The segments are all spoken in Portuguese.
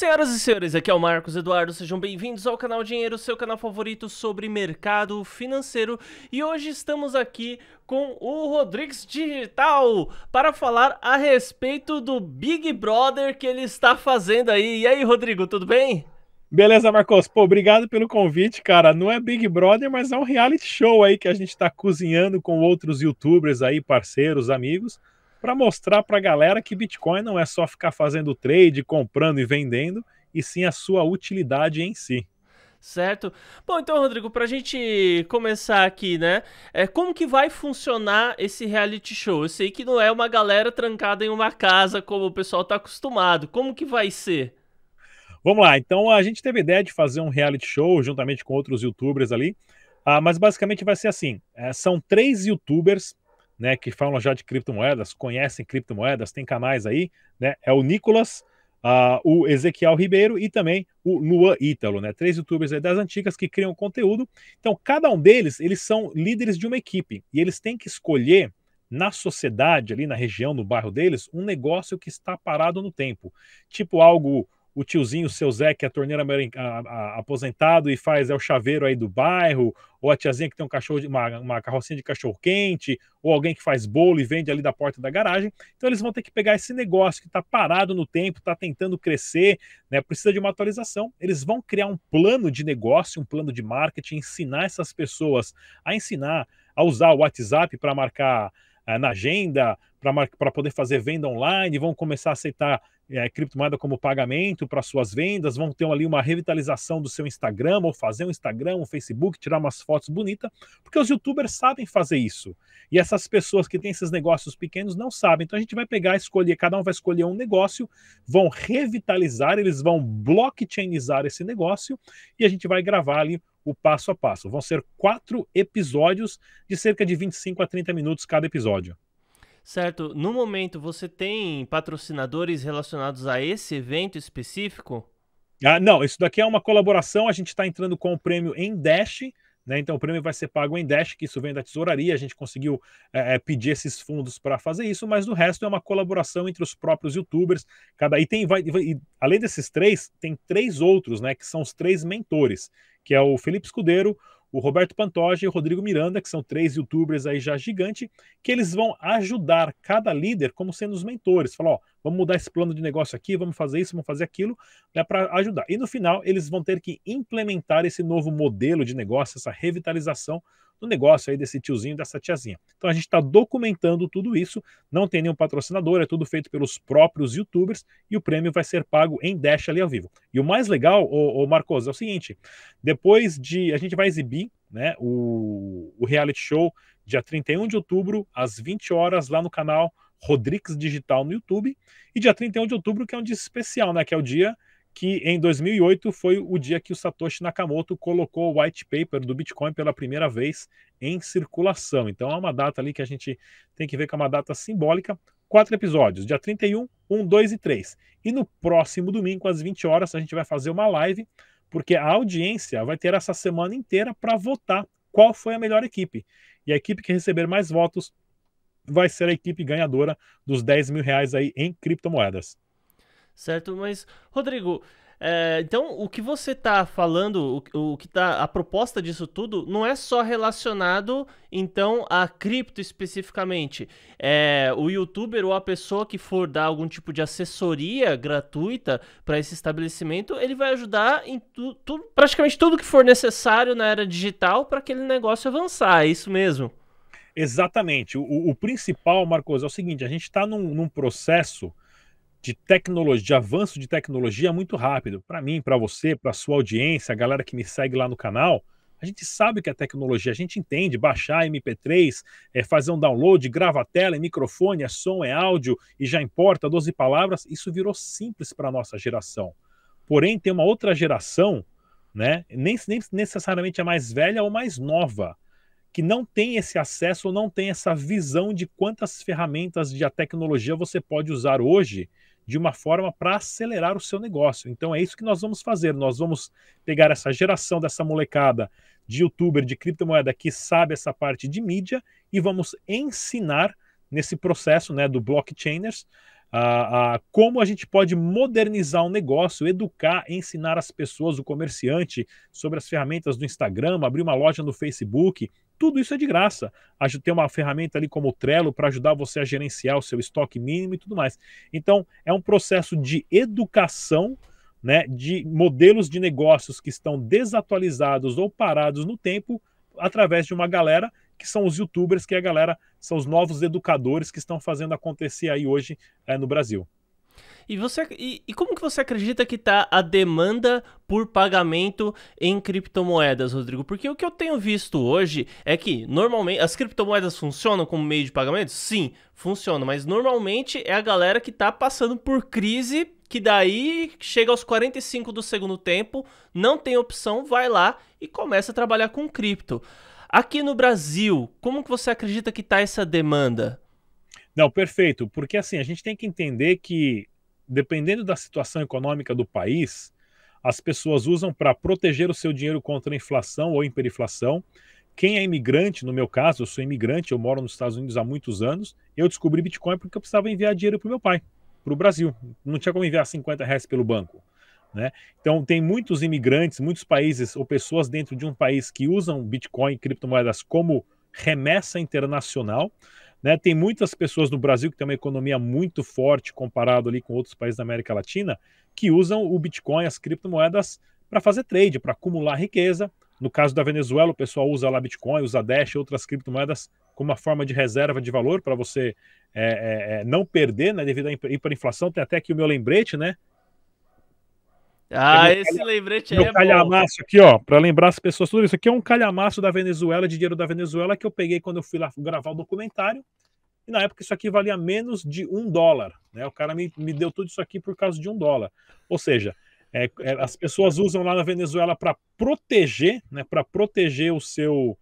Senhoras e senhores, aqui é o Marcos Eduardo, sejam bem-vindos ao canal Dinheiro, seu canal favorito sobre mercado financeiro. E hoje estamos aqui com o Rodrigues Digital para falar a respeito do Big Brother que ele está fazendo aí. E aí, Rodrigo, tudo bem? Beleza, Marcos. Pô, obrigado pelo convite, cara. Não é Big Brother, mas é um reality show aí que a gente está cozinhando com outros youtubers aí, parceiros, amigos, para mostrar para a galera que Bitcoin não é só ficar fazendo trade, comprando e vendendo, e sim a sua utilidade em si. Certo? Bom, então, Rodrigo, para a gente começar aqui, né? É, como que vai funcionar esse reality show? Eu sei que não é uma galera trancada em uma casa como o pessoal está acostumado. Como que vai ser? Vamos lá, então a gente teve a ideia de fazer um reality show juntamente com outros youtubers ali, ah, mas basicamente vai ser assim: é, são três youtubers né, que falam já de criptomoedas, conhecem criptomoedas, tem canais aí, né? É o Nicolas, uh, o Ezequiel Ribeiro e também o Luan Ítalo, né? Três youtubers das antigas que criam conteúdo. Então, cada um deles, eles são líderes de uma equipe e eles têm que escolher na sociedade, ali na região, no bairro deles, um negócio que está parado no tempo. Tipo algo o tiozinho, o seu Zé, que é torneira aposentado e faz é o chaveiro aí do bairro, ou a tiazinha que tem um cachorro de, uma, uma carrocinha de cachorro quente, ou alguém que faz bolo e vende ali da porta da garagem. Então eles vão ter que pegar esse negócio que está parado no tempo, está tentando crescer, né, precisa de uma atualização. Eles vão criar um plano de negócio, um plano de marketing, ensinar essas pessoas a ensinar a usar o WhatsApp para marcar eh, na agenda, para poder fazer venda online, vão começar a aceitar é, criptomoeda como pagamento para suas vendas, vão ter ali uma revitalização do seu Instagram, ou fazer um Instagram, um Facebook, tirar umas fotos bonitas, porque os youtubers sabem fazer isso. E essas pessoas que têm esses negócios pequenos não sabem. Então a gente vai pegar, escolher, cada um vai escolher um negócio, vão revitalizar, eles vão blockchainizar esse negócio e a gente vai gravar ali o passo a passo. Vão ser quatro episódios de cerca de 25 a 30 minutos cada episódio. Certo. No momento, você tem patrocinadores relacionados a esse evento específico? Ah, não, isso daqui é uma colaboração. A gente está entrando com o prêmio em Dash. Né? Então o prêmio vai ser pago em Dash, que isso vem da tesouraria, a gente conseguiu é, é pedir esses fundos para fazer isso, mas do resto é uma colaboração entre os próprios youtubers. Cada e tem vai, e, além desses três, tem três outros, né? Que são os três mentores, que é o Felipe Escudeiro, o Roberto Pantoja e o Rodrigo Miranda, que são três youtubers aí já gigante, que eles vão ajudar cada líder como sendo os mentores. Falar, ó, vamos mudar esse plano de negócio aqui, vamos fazer isso, vamos fazer aquilo, né, para ajudar. E no final, eles vão ter que implementar esse novo modelo de negócio, essa revitalização do negócio aí desse tiozinho, dessa tiazinha. Então a gente está documentando tudo isso, não tem nenhum patrocinador, é tudo feito pelos próprios youtubers e o prêmio vai ser pago em Dash ali ao vivo. E o mais legal, ô, ô Marcos, é o seguinte: depois de. A gente vai exibir né, o, o reality show dia 31 de outubro, às 20 horas, lá no canal Rodrigues Digital no YouTube, e dia 31 de outubro, que é um dia especial, né? Que é o dia que em 2008 foi o dia que o Satoshi Nakamoto colocou o white paper do Bitcoin pela primeira vez em circulação. Então é uma data ali que a gente tem que ver que é uma data simbólica. Quatro episódios, dia 31, 1, 2 e 3. E no próximo domingo, às 20 horas, a gente vai fazer uma live, porque a audiência vai ter essa semana inteira para votar qual foi a melhor equipe. E a equipe que receber mais votos vai ser a equipe ganhadora dos 10 mil reais aí em criptomoedas certo? Mas, Rodrigo, é, então o que você está falando, o, o, que tá, a proposta disso tudo, não é só relacionado, então, a cripto especificamente. É, o youtuber ou a pessoa que for dar algum tipo de assessoria gratuita para esse estabelecimento, ele vai ajudar em tu, tu, praticamente tudo que for necessário na era digital para aquele negócio avançar, é isso mesmo? Exatamente. O, o principal, Marcos, é o seguinte: a gente está num, num processo de tecnologia, de avanço de tecnologia é muito rápido. Para mim, para você, para sua audiência, a galera que me segue lá no canal, a gente sabe que a é tecnologia, a gente entende baixar MP3, é, eh, fazer um download, grava a tela, é microfone, é som, é áudio e já importa 12 palavras. Isso virou simples para a nossa geração. Porém, tem uma outra geração, né, nem, nem necessariamente a mais velha ou mais nova, que não tem esse acesso ou não tem essa visão de quantas ferramentas de a tecnologia você pode usar hoje de uma forma para acelerar o seu negócio. Então é isso que nós vamos fazer. Nós vamos pegar essa geração dessa molecada de youtuber de criptomoeda que sabe essa parte de mídia e vamos ensinar nesse processo né, do blockchainers a, a, como a gente pode modernizar o um negócio, educar, ensinar as pessoas, o comerciante, sobre as ferramentas do Instagram, abrir uma loja no Facebook, tudo isso é de graça. Tem uma ferramenta ali como o Trello para ajudar você a gerenciar o seu estoque mínimo e tudo mais. Então, é um processo de educação né, de modelos de negócios que estão desatualizados ou parados no tempo através de uma galera que são os youtubers, que é a galera, são os novos educadores que estão fazendo acontecer aí hoje é, no Brasil. E, você, e, e como que você acredita que está a demanda por pagamento em criptomoedas, Rodrigo? Porque o que eu tenho visto hoje é que normalmente as criptomoedas funcionam como meio de pagamento? Sim, funcionam, mas normalmente é a galera que está passando por crise que daí chega aos 45 do segundo tempo, não tem opção, vai lá e começa a trabalhar com cripto. Aqui no Brasil, como que você acredita que está essa demanda? Não, perfeito, porque assim, a gente tem que entender que dependendo da situação econômica do país, as pessoas usam para proteger o seu dinheiro contra inflação ou hiperinflação. Quem é imigrante, no meu caso, eu sou imigrante, eu moro nos Estados Unidos há muitos anos, eu descobri Bitcoin porque eu precisava enviar dinheiro para o meu pai, para o Brasil. Não tinha como enviar 50 reais pelo banco. Né? Então, tem muitos imigrantes, muitos países ou pessoas dentro de um país que usam Bitcoin e criptomoedas como remessa internacional. Né? Tem muitas pessoas no Brasil que tem uma economia muito forte comparado ali com outros países da América Latina que usam o Bitcoin, as criptomoedas, para fazer trade, para acumular riqueza. No caso da Venezuela, o pessoal usa lá Bitcoin, usa Dash e outras criptomoedas como uma forma de reserva de valor para você é, é, é, não perder né, devido à hiperinflação. Tem até aqui o meu lembrete, né? Ah, esse calha... lembrete meu é calhamaço bom. aqui, ó, para lembrar as pessoas tudo isso aqui é um calhamaço da Venezuela, de dinheiro da Venezuela que eu peguei quando eu fui lá gravar o documentário. E na época isso aqui valia menos de um dólar, né? O cara me, me deu tudo isso aqui por causa de um dólar. Ou seja, é, é, as pessoas usam lá na Venezuela para proteger, né? Para proteger o seu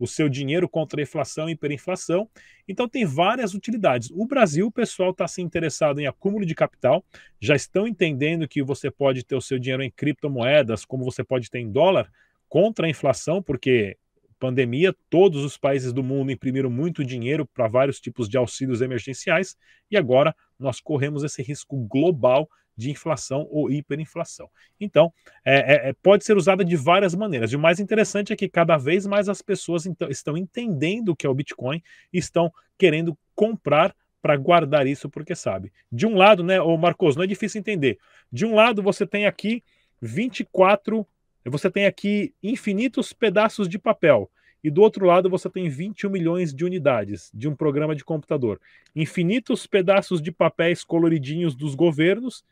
o seu dinheiro contra a inflação e hiperinflação. Então, tem várias utilidades. O Brasil, o pessoal está se interessado em acúmulo de capital, já estão entendendo que você pode ter o seu dinheiro em criptomoedas, como você pode ter em dólar, contra a inflação, porque pandemia, todos os países do mundo imprimiram muito dinheiro para vários tipos de auxílios emergenciais e agora nós corremos esse risco global de inflação ou hiperinflação. Então, é, é, é, pode ser usada de várias maneiras. E o mais interessante é que cada vez mais as pessoas então, estão entendendo o que é o Bitcoin e estão querendo comprar para guardar isso, porque sabe. De um lado, né, ô Marcos, não é difícil entender. De um lado, você tem aqui 24, você tem aqui infinitos pedaços de papel. E do outro lado, você tem 21 milhões de unidades de um programa de computador. Infinitos pedaços de papéis coloridinhos dos governos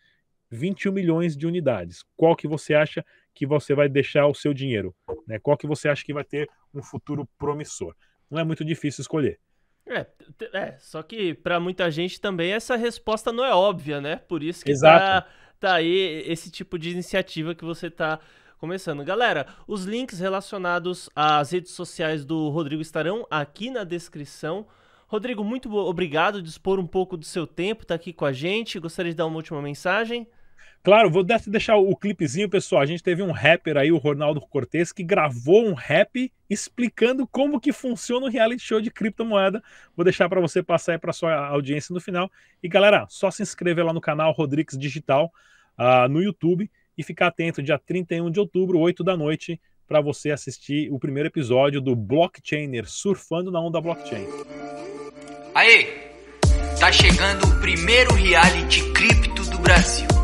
21 milhões de unidades. Qual que você acha que você vai deixar o seu dinheiro? Né? Qual que você acha que vai ter um futuro promissor? Não é muito difícil escolher. É, é só que para muita gente também essa resposta não é óbvia, né? Por isso que está Tá, aí esse tipo de iniciativa que você está começando. Galera, os links relacionados às redes sociais do Rodrigo estarão aqui na descrição. Rodrigo, muito obrigado de expor um pouco do seu tempo, tá aqui com a gente. Gostaria de dar uma última mensagem. Claro, vou deixar o clipezinho, pessoal. A gente teve um rapper aí, o Ronaldo Cortez, que gravou um rap explicando como que funciona o reality show de criptomoeda. Vou deixar para você passar aí para sua audiência no final. E galera, só se inscrever lá no canal Rodrigues Digital uh, no YouTube e ficar atento dia 31 de outubro, 8 da noite, para você assistir o primeiro episódio do Blockchainer Surfando na Onda Blockchain. Aí, tá chegando o primeiro reality cripto do Brasil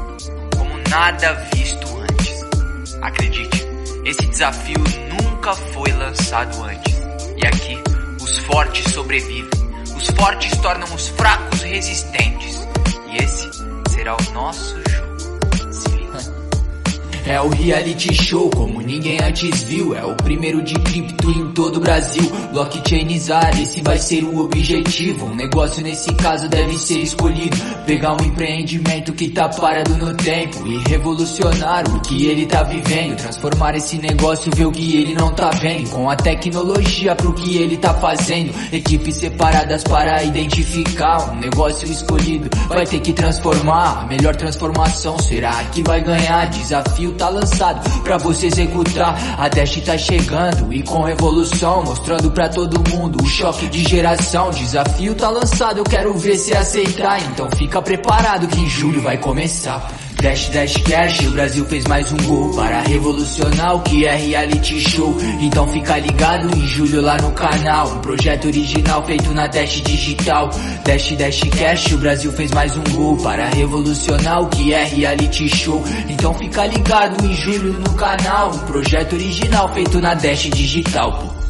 nada visto antes. Acredite, esse desafio nunca foi lançado antes. E aqui, os fortes sobrevivem, os fortes tornam os fracos resistentes. E esse será o nosso jogo. É o reality show como ninguém antes viu É o primeiro de cripto em todo o Brasil Blockchainizar, ah, esse vai ser o objetivo Um negócio nesse caso deve ser escolhido Pegar um empreendimento que tá parado no tempo E revolucionar o que ele tá vivendo Transformar esse negócio, ver o que ele não tá vendo Com a tecnologia pro que ele tá fazendo Equipes separadas para identificar Um negócio escolhido vai ter que transformar A melhor transformação será que vai ganhar desafio tá lançado pra você executar. A Dash tá chegando e com revolução, mostrando pra todo mundo o choque de geração. Desafio tá lançado, eu quero ver se aceitar. Então fica preparado que em julho vai começar. Dash, dash, cash, o Brasil fez mais um gol Para revolucionar o que é reality show Então fica ligado em julho lá no canal Um projeto original feito na Dash Digital Dash, dash, cash, o Brasil fez mais um gol Para revolucionar o que é reality show Então fica ligado em julho no canal Um projeto original feito na Dash Digital, pô.